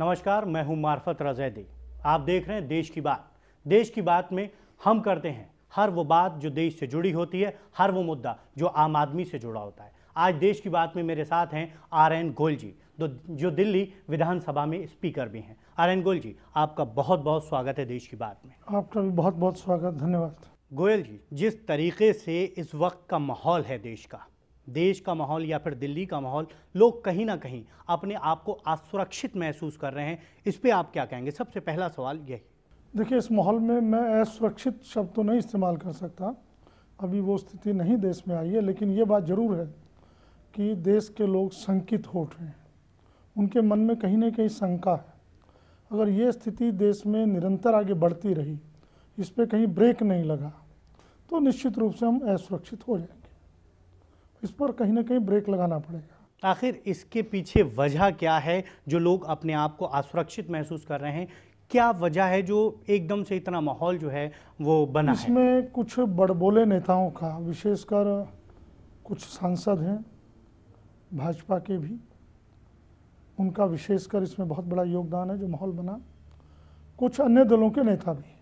नमस्कार मैं हूं मार्फत रजैदी आप देख रहे हैं देश की बात देश की बात में हम करते हैं हर वो बात जो देश से जुड़ी होती है हर वो मुद्दा जो आम आदमी से जुड़ा होता है आज देश की बात में मेरे साथ हैं आर एन गोयल जी जो दिल्ली विधानसभा में स्पीकर भी हैं आर एन गोयल जी आपका बहुत बहुत स्वागत है देश की बात में आपका भी बहुत बहुत स्वागत धन्यवाद गोयल जी जिस तरीके से इस वक्त का माहौल है देश का देश का माहौल या फिर दिल्ली का माहौल लोग कहीं ना कहीं अपने आप को असुरक्षित महसूस कर रहे हैं इस पर आप क्या कहेंगे सबसे पहला सवाल यही देखिए इस माहौल में मैं असुरक्षित शब्द तो नहीं इस्तेमाल कर सकता अभी वो स्थिति नहीं देश में आई है लेकिन ये बात ज़रूर है कि देश के लोग शंकित हो रहे हैं उनके मन में कहीं ना कहीं शंका है अगर ये स्थिति देश में निरंतर आगे बढ़ती रही इस पर कहीं ब्रेक नहीं लगा तो निश्चित रूप से हम असुरक्षित हो जाएंगे इस पर कहीं ना कहीं ब्रेक लगाना पड़ेगा आखिर इसके पीछे वजह क्या है जो लोग अपने आप को असुरक्षित महसूस कर रहे हैं क्या वजह है जो एकदम से इतना माहौल जो है वो बना इसमें है? कुछ बड़बोले नेताओं का विशेषकर कुछ सांसद हैं भाजपा के भी उनका विशेषकर इसमें बहुत बड़ा योगदान है जो माहौल बना कुछ अन्य दलों के नेता भी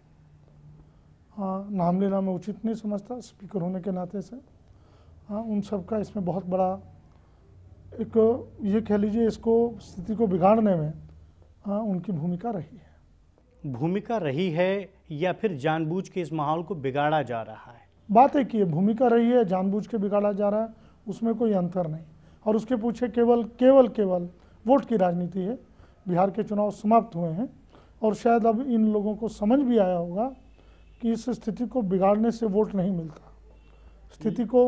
हाँ नाम लेना मैं उचित नहीं समझता स्पीकर होने के नाते से हाँ उन सब का इसमें बहुत बड़ा एक ये कह लीजिए इसको स्थिति को बिगाड़ने में हाँ उनकी भूमिका रही है भूमिका रही है या फिर जानबूझ के इस माहौल को बिगाड़ा जा रहा है बात है कि भूमिका रही है जानबूझ के बिगाड़ा जा रहा है उसमें कोई अंतर नहीं और उसके पूछे केवल केवल केवल वोट की राजनीति है बिहार के चुनाव समाप्त हुए हैं और शायद अब इन लोगों को समझ भी आया होगा कि इस स्थिति को बिगाड़ने से वोट नहीं मिलता स्थिति को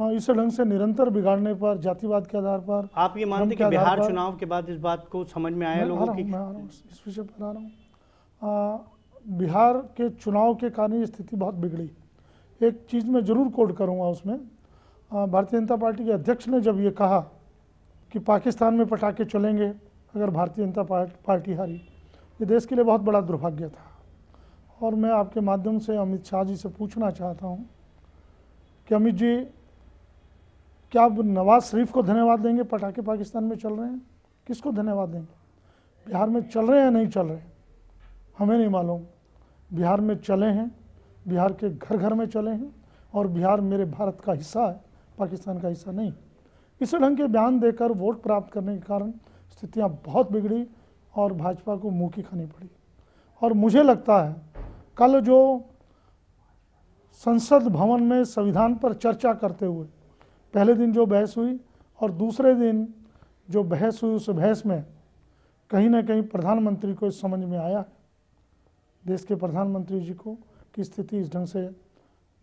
हाँ, इसे ढंग से निरंतर बिगाड़ने पर जातिवाद के आधार पर आप ये मानते कि बिहार चुनाव के बाद इस बात को समझ में आया लोगों की मैं इस विषय पर आ रहा हूँ बिहार के चुनाव के कारण स्थिति बहुत बिगड़ी एक चीज़ मैं ज़रूर कोट करूँगा उसमें भारतीय जनता पार्टी के अध्यक्ष ने जब ये कहा कि पाकिस्तान में पटाखे चलेंगे अगर भारतीय जनता पार्टी हारी ये देश के लिए बहुत बड़ा दुर्भाग्य था और मैं आपके माध्यम से अमित शाह जी से पूछना चाहता हूँ कि अमित जी क्या आप नवाज शरीफ को धन्यवाद देंगे पटाखे पाकिस्तान में चल रहे हैं किसको धन्यवाद देंगे बिहार में चल रहे हैं नहीं चल रहे हमें नहीं मालूम बिहार में चले हैं बिहार के घर घर में चले हैं और बिहार मेरे भारत का हिस्सा है पाकिस्तान का हिस्सा नहीं इसी ढंग के बयान देकर वोट प्राप्त करने के कारण स्थितियाँ बहुत बिगड़ी और भाजपा को मुँह की खानी पड़ी और मुझे लगता है कल जो संसद भवन में संविधान पर चर्चा करते हुए पहले दिन जो बहस हुई और दूसरे दिन जो बहस हुई उस बहस में कहीं ना कहीं प्रधानमंत्री को समझ में आया देश के प्रधानमंत्री जी को कि स्थिति इस ढंग से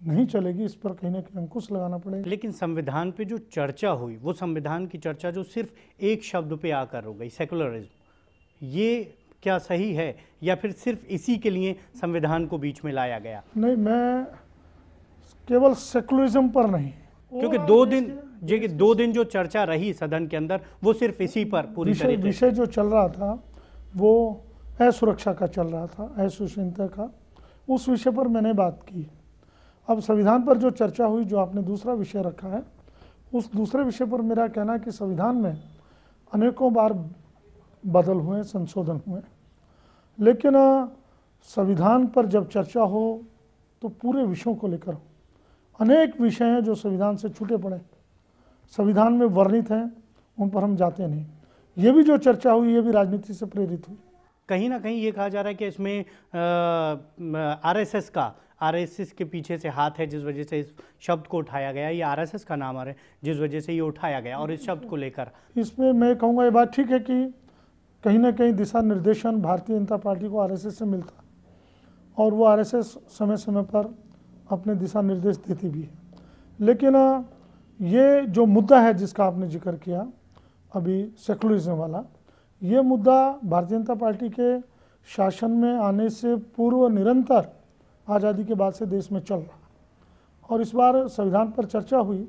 नहीं चलेगी इस पर कहीं ना कहीं अंकुश लगाना पड़ेगा लेकिन संविधान पे जो चर्चा हुई वो संविधान की चर्चा जो सिर्फ एक शब्द पे आकर हो गई सेकुलरिज्म ये क्या सही है या फिर सिर्फ इसी के लिए संविधान को बीच में लाया गया नहीं मैं केवल सेकुलरिज्म पर नहीं क्योंकि दो दिन जी दो दिन जो चर्चा रही सदन के अंदर वो सिर्फ इसी पर पूरी विषय विषय जो चल रहा था वो असुरक्षा का चल रहा था असुचिंता का उस विषय पर मैंने बात की अब संविधान पर जो चर्चा हुई जो आपने दूसरा विषय रखा है उस दूसरे विषय पर मेरा कहना कि संविधान में अनेकों बार बदल हुए संशोधन हुए लेकिन संविधान पर जब चर्चा हो तो पूरे विषयों को लेकर हो अनेक विषय हैं जो संविधान से छूटे पड़े संविधान में वर्णित हैं उन पर हम जाते नहीं ये भी जो चर्चा हुई ये भी राजनीति से प्रेरित हुई कहीं ना कहीं ये कहा जा रहा है कि इसमें आरएसएस का आरएसएस के पीछे से हाथ है जिस वजह से इस शब्द को उठाया गया ये आरएसएस का नाम आ रहा है जिस वजह से ये उठाया गया और इस शब्द को लेकर इसमें मैं कहूँगा ये बात ठीक है कि कहीं ना कहीं दिशा निर्देशन भारतीय जनता पार्टी को आरएसएस से मिलता और वो आरएसएस समय समय पर अपने दिशा निर्देश देती भी है लेकिन ये जो मुद्दा है जिसका आपने जिक्र किया अभी सेकुलरिज्म वाला ये मुद्दा भारतीय जनता पार्टी के शासन में आने से पूर्व निरंतर आज़ादी के बाद से देश में चल रहा और इस बार संविधान पर चर्चा हुई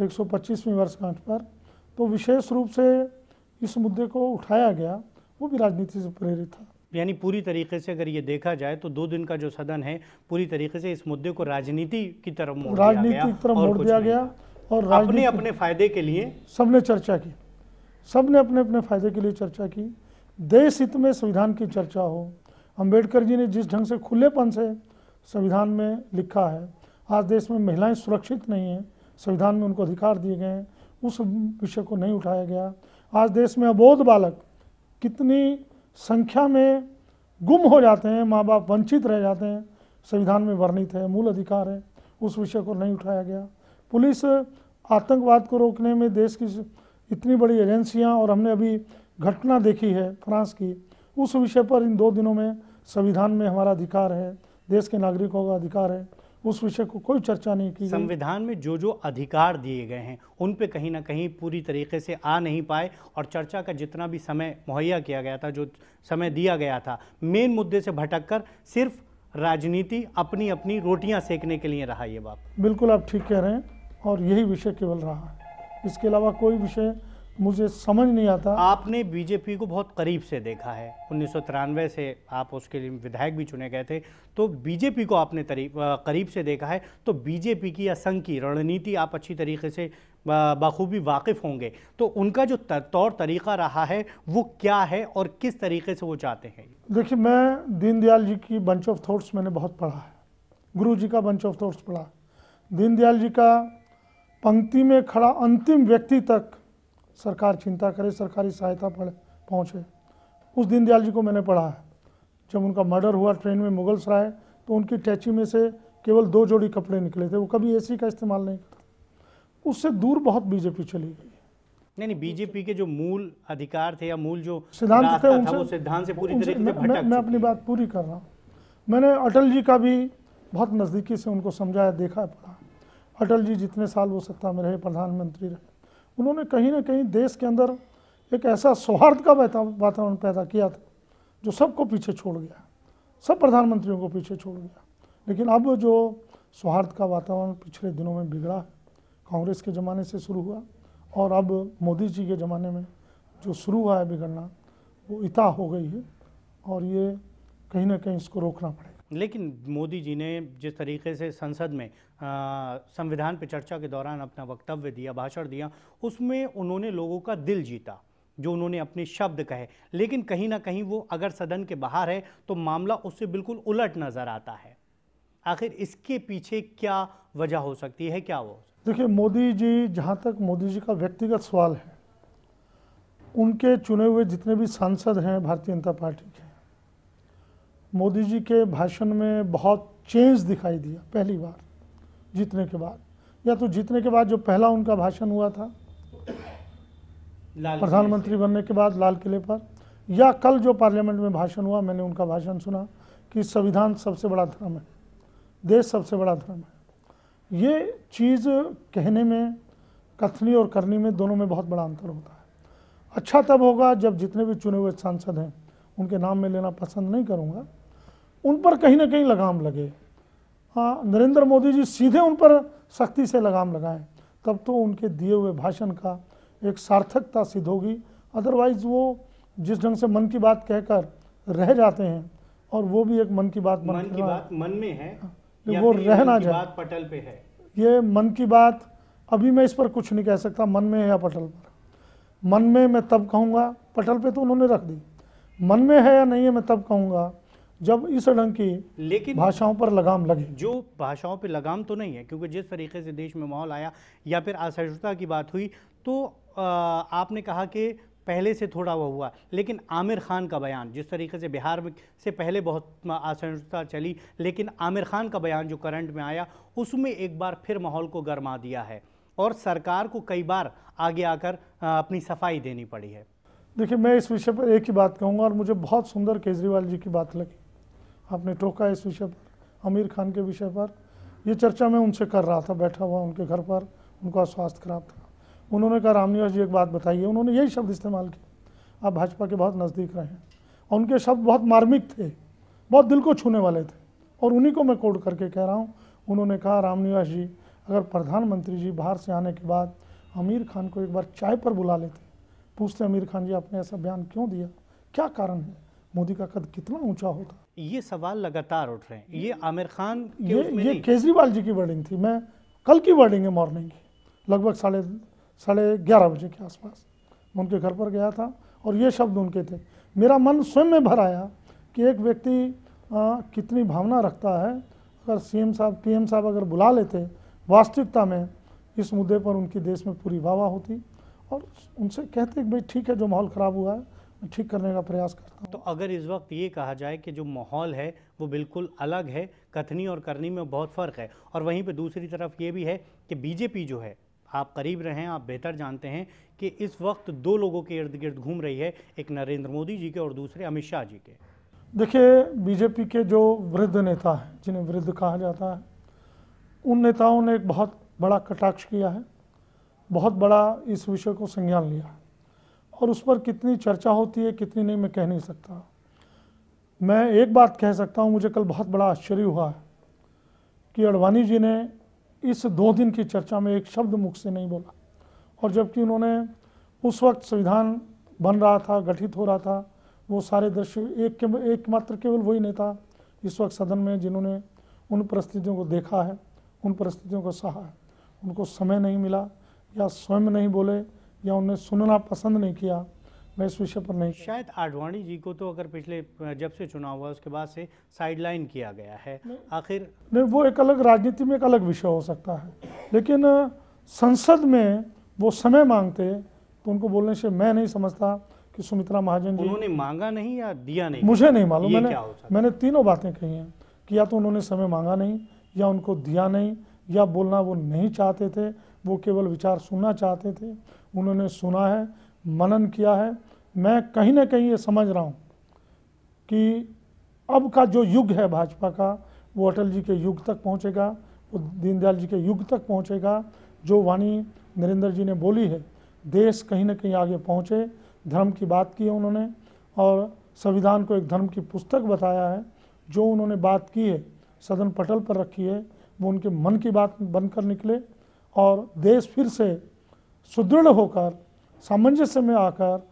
125वीं वर्षगांठ पर तो विशेष रूप से इस मुद्दे को उठाया गया वो भी राजनीति से प्रेरित था यानी पूरी तरीके से अगर ये देखा जाए तो दो दिन का जो सदन है पूरी तरीके से इस मुद्दे को राजनीति की तरफ मोड़ राजनीति की तरफ मोड़ दिया गया और अपने अपने फायदे के लिए सबने चर्चा की सबने अपने अपने फायदे के लिए चर्चा की देश हित में संविधान की चर्चा हो अंबेडकर जी ने जिस ढंग से खुलेपन से संविधान में लिखा है आज देश में महिलाएं सुरक्षित नहीं हैं संविधान में उनको अधिकार दिए गए हैं उस विषय को नहीं उठाया गया आज देश में अबोध बालक कितनी संख्या में गुम हो जाते हैं माँ बाप वंचित रह जाते हैं संविधान में वर्णित है मूल अधिकार है उस विषय को नहीं उठाया गया पुलिस आतंकवाद को रोकने में देश की इतनी बड़ी एजेंसियाँ और हमने अभी घटना देखी है फ्रांस की उस विषय पर इन दो दिनों में संविधान में हमारा अधिकार है देश के नागरिकों का अधिकार है उस विषय को कोई चर्चा नहीं की संविधान में जो जो अधिकार दिए गए हैं उन पे कहीं ना कहीं पूरी तरीके से आ नहीं पाए और चर्चा का जितना भी समय मुहैया किया गया था जो समय दिया गया था मेन मुद्दे से भटक कर सिर्फ राजनीति अपनी अपनी रोटियां सेकने के लिए रहा ये बात बिल्कुल आप ठीक कह रहे हैं और यही विषय केवल रहा है इसके अलावा कोई विषय मुझे समझ नहीं आता आपने बीजेपी को बहुत करीब से देखा है उन्नीस से आप उसके लिए विधायक भी चुने गए थे तो बीजेपी को आपने करीब से देखा है तो बीजेपी की असंघ की रणनीति आप अच्छी तरीके से बखूबी वाकिफ होंगे तो उनका जो तौर तरीका रहा है वो क्या है और किस तरीके से वो चाहते हैं देखिए मैं दीनदयाल जी की बंच ऑफ थॉट्स मैंने बहुत पढ़ा है गुरु जी का बंच ऑफ थॉट्स पढ़ा दीनदयाल जी का पंक्ति में खड़ा अंतिम व्यक्ति तक सरकार चिंता करे सरकारी सहायता पहुँचे उस दीनदयाल जी को मैंने पढ़ा है जब उनका मर्डर हुआ ट्रेन में सराय तो उनकी टैची में से केवल दो जोड़ी कपड़े निकले थे वो कभी एसी का इस्तेमाल नहीं करता उससे दूर बहुत बीजेपी चली गई नहीं नहीं बीजेपी के जो मूल अधिकार थे या मूल जो सिद्धांत थे उनसे सिद्धांत से पूरी तरह से मैं, मैं, मैं अपनी बात पूरी कर रहा हूँ मैंने अटल जी का भी बहुत नज़दीकी से उनको समझाया देखा पढ़ा अटल जी जितने साल वो सत्ता में रहे प्रधानमंत्री रहे उन्होंने कहीं ना कहीं देश के अंदर एक ऐसा सौहार्द का वातावरण पैदा किया था जो सबको पीछे छोड़ गया सब प्रधानमंत्रियों को पीछे छोड़ गया लेकिन अब जो सौहार्द का वातावरण पिछले दिनों में बिगड़ा है कांग्रेस के ज़माने से शुरू हुआ और अब मोदी जी के ज़माने में जो शुरू हुआ है बिगड़ना वो इता हो गई है और ये कहीं ना कहीं इसको रोकना पड़ेगा लेकिन मोदी जी ने जिस तरीके से संसद में संविधान पर चर्चा के दौरान अपना वक्तव्य दिया भाषण दिया उसमें उन्होंने लोगों का दिल जीता जो उन्होंने अपने शब्द कहे लेकिन कहीं ना कहीं वो अगर सदन के बाहर है तो मामला उससे बिल्कुल उलट नज़र आता है आखिर इसके पीछे क्या वजह हो सकती है क्या वो देखिए मोदी जी जहाँ तक मोदी जी का व्यक्तिगत सवाल है उनके चुने हुए जितने भी सांसद हैं भारतीय जनता पार्टी के मोदी जी के भाषण में बहुत चेंज दिखाई दिया पहली बार जीतने के बाद या तो जीतने के बाद जो पहला उनका भाषण हुआ था प्रधानमंत्री बनने के बाद लाल किले पर या कल जो पार्लियामेंट में भाषण हुआ मैंने उनका भाषण सुना कि संविधान सबसे बड़ा धर्म है देश सबसे बड़ा धर्म है ये चीज़ कहने में कथनी और करनी में दोनों में बहुत बड़ा अंतर होता है अच्छा तब होगा जब जितने भी चुने हुए सांसद हैं उनके नाम में लेना पसंद नहीं करूँगा उन पर कहीं ना कहीं लगाम लगे हाँ नरेंद्र मोदी जी सीधे उन पर सख्ती से लगाम लगाएं तब तो उनके दिए हुए भाषण का एक सार्थकता सिद्ध होगी अदरवाइज़ वो जिस ढंग से मन की बात कहकर रह जाते हैं और वो भी एक मन की बात मन की बात मन में है हाँ, वो रह ना जाए पटल पे है ये मन की बात अभी मैं इस पर कुछ नहीं कह सकता मन में है या पटल पर मन में मैं तब कहूँगा पटल पे तो उन्होंने रख दी मन में है या नहीं है मैं तब कहूँगा जब इस ढंग की लेकिन भाषाओं पर लगाम लगे जो भाषाओं पर लगाम तो नहीं है क्योंकि जिस तरीके से देश में माहौल आया या फिर असहिष्णुता की बात हुई तो आपने कहा कि पहले से थोड़ा वह हुआ लेकिन आमिर खान का बयान जिस तरीके से बिहार में से पहले बहुत असहिष्णुता चली लेकिन आमिर खान का बयान जो करंट में आया उसमें एक बार फिर माहौल को गर्मा दिया है और सरकार को कई बार आगे आकर अपनी सफाई देनी पड़ी है देखिए मैं इस विषय पर एक ही बात कहूँगा और मुझे बहुत सुंदर केजरीवाल जी की बात लगी आपने ठोका इस विषय पर आमिर खान के विषय पर ये चर्चा मैं उनसे कर रहा था बैठा हुआ उनके घर पर उनका स्वास्थ्य खराब था उन्होंने कहा रामनिवास जी एक बात बताइए उन्होंने यही शब्द इस्तेमाल किया आप भाजपा के बहुत नज़दीक रहे हैं और उनके शब्द बहुत मार्मिक थे बहुत दिल को छूने वाले थे और उन्हीं को मैं कोड करके कह रहा हूँ उन्होंने कहा रामनिवास जी अगर प्रधानमंत्री जी बाहर से आने के बाद आमिर खान को एक बार चाय पर बुला लेते पूछते आमिर खान जी आपने ऐसा बयान क्यों दिया क्या कारण है मोदी का कद कितना ऊंचा होता ये सवाल लगातार उठ रहे हैं ये आमिर खान ये ये केजरीवाल जी की वर्डिंग थी मैं कल की वर्डिंग है मॉर्निंग की लगभग साढ़े साढ़े ग्यारह बजे के आसपास मैं उनके घर पर गया था और ये शब्द उनके थे मेरा मन स्वयं में भर आया कि एक व्यक्ति आ, कितनी भावना रखता है अगर सीएम साहब पीएम साहब अगर बुला लेते वास्तविकता में इस मुद्दे पर उनकी देश में पूरी वाह होती और उनसे कहते कि भाई ठीक है जो माहौल ख़राब हुआ है ठीक करने का प्रयास करता हूँ तो अगर इस वक्त ये कहा जाए कि जो माहौल है वो बिल्कुल अलग है कथनी और करनी में बहुत फ़र्क है और वहीं पे दूसरी तरफ ये भी है कि बीजेपी जो है आप करीब रहें आप बेहतर जानते हैं कि इस वक्त दो लोगों के इर्द गिर्द घूम रही है एक नरेंद्र मोदी जी के और दूसरे अमित शाह जी के देखिए बीजेपी के जो वृद्ध नेता हैं जिन्हें वृद्ध कहा जाता है उन नेताओं ने एक बहुत बड़ा कटाक्ष किया है बहुत बड़ा इस विषय को संज्ञान लिया है और उस पर कितनी चर्चा होती है कितनी नहीं मैं कह नहीं सकता मैं एक बात कह सकता हूँ मुझे कल बहुत बड़ा आश्चर्य हुआ है कि अडवाणी जी ने इस दो दिन की चर्चा में एक शब्द मुख से नहीं बोला और जबकि उन्होंने उस वक्त संविधान बन रहा था गठित हो रहा था वो सारे दृश्य एक के एकमात्र केवल वही नेता इस वक्त सदन में जिन्होंने उन परिस्थितियों को देखा है उन परिस्थितियों को सहा है उनको समय नहीं मिला या स्वयं नहीं बोले या उन्हें सुनना पसंद नहीं किया मैं इस विषय पर नहीं शायद आडवाणी जी को तो अगर पिछले जब से चुनाव हुआ उसके बाद से साइडलाइन किया गया है आखिर नहीं वो एक अलग राजनीति में एक अलग विषय हो सकता है लेकिन संसद में वो समय मांगते तो उनको बोलने से मैं नहीं समझता कि सुमित्रा महाजन जी उन्होंने मांगा नहीं या दिया नहीं मुझे नहीं मालूम मैंने मैंने तीनों बातें कही हैं कि या तो उन्होंने समय मांगा नहीं या उनको दिया नहीं या बोलना वो नहीं चाहते थे वो केवल विचार सुनना चाहते थे उन्होंने सुना है मनन किया है मैं कहीं ना कहीं ये समझ रहा हूँ कि अब का जो युग है भाजपा का वो अटल जी के युग तक पहुँचेगा वो दीनदयाल जी के युग तक पहुँचेगा जो वाणी नरेंद्र जी ने बोली है देश कहीं ना कहीं आगे पहुँचे धर्म की बात की है उन्होंने और संविधान को एक धर्म की पुस्तक बताया है जो उन्होंने बात की है सदन पटल पर रखी है वो उनके मन की बात बनकर निकले और देश फिर से सुदृढ़ होकर सामंजस्य में आकर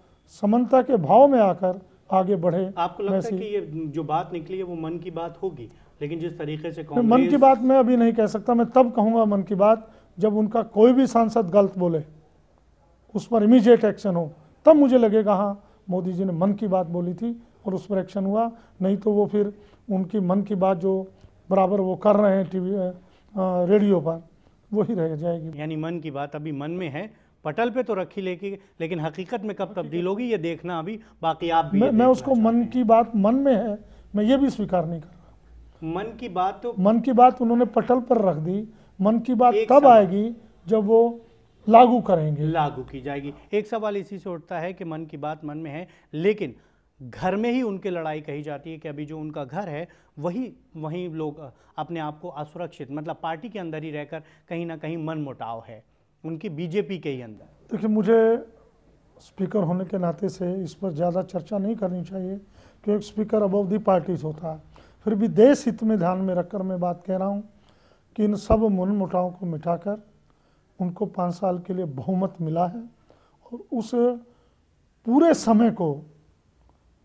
समानता के भाव में आकर आगे बढ़े आपको लगता है कि ये जो बात निकली है वो मन की बात होगी लेकिन जिस तरीके से मन की बात मैं अभी नहीं कह सकता मैं तब कहूँगा मन की बात जब उनका कोई भी सांसद गलत बोले उस पर इमीजिएट एक्शन हो तब मुझे लगेगा हाँ मोदी जी ने मन की बात बोली थी और उस पर एक्शन हुआ नहीं तो वो फिर उनकी मन की बात जो बराबर वो कर रहे हैं टीवी रेडियो पर वही रह जाएगी यानी मन की बात अभी मन में है पटल पे तो रखी लेके लेकिन हकीकत में कब तब्दील होगी ये देखना अभी बाकी आप भी मैं, मैं उसको मन की बात मन में है मैं ये भी स्वीकार नहीं कर रहा मन की बात तो मन की बात उन्होंने पटल पर रख दी मन की बात तब आएगी जब वो लागू करेंगे लागू की जाएगी एक सवाल इसी से उठता है कि मन की बात मन में है लेकिन घर में ही उनकी लड़ाई कही जाती है कि अभी जो उनका घर है वही वहीं लोग अपने आप को असुरक्षित मतलब पार्टी के अंदर ही रहकर कहीं ना कहीं मन मुटाव है उनकी बीजेपी के ही अंदर देखिए मुझे स्पीकर होने के नाते से इस पर ज़्यादा चर्चा नहीं करनी चाहिए क्योंकि स्पीकर अबव दी पार्टीज होता है फिर भी देश हित में ध्यान में रखकर मैं बात कह रहा हूँ कि इन सब मन मुटावों को मिटाकर उनको पाँच साल के लिए बहुमत मिला है और उस पूरे समय को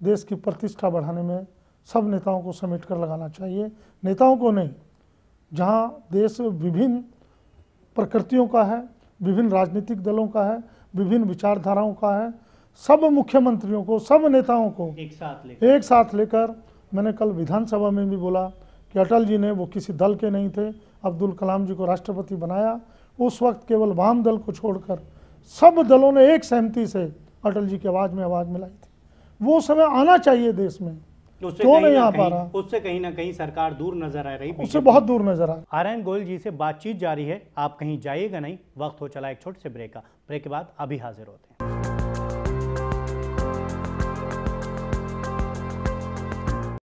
देश की प्रतिष्ठा बढ़ाने में सब नेताओं को समेट कर लगाना चाहिए नेताओं को नहीं जहाँ देश विभिन्न प्रकृतियों का है विभिन्न राजनीतिक दलों का है विभिन्न विचारधाराओं का है सब मुख्यमंत्रियों को सब नेताओं को एक साथ लेकर एक साथ लेकर मैंने कल विधानसभा में भी बोला कि अटल जी ने वो किसी दल के नहीं थे अब्दुल कलाम जी को राष्ट्रपति बनाया उस वक्त केवल वाम दल को छोड़कर सब दलों ने एक सहमति से अटल जी की आवाज़ में आवाज़ मिलाई थी वो समय आना चाहिए देश में उससे क्यों नहीं आ पा रहा उससे कहीं ना कहीं सरकार दूर नजर आ रही उससे बहुत दूर नजर आ आर एन गोयल जी से बातचीत जारी है आप कहीं जाइएगा नहीं वक्त हो चला एक छोटे से ब्रेक का ब्रेक के बाद अभी हाजिर होते हैं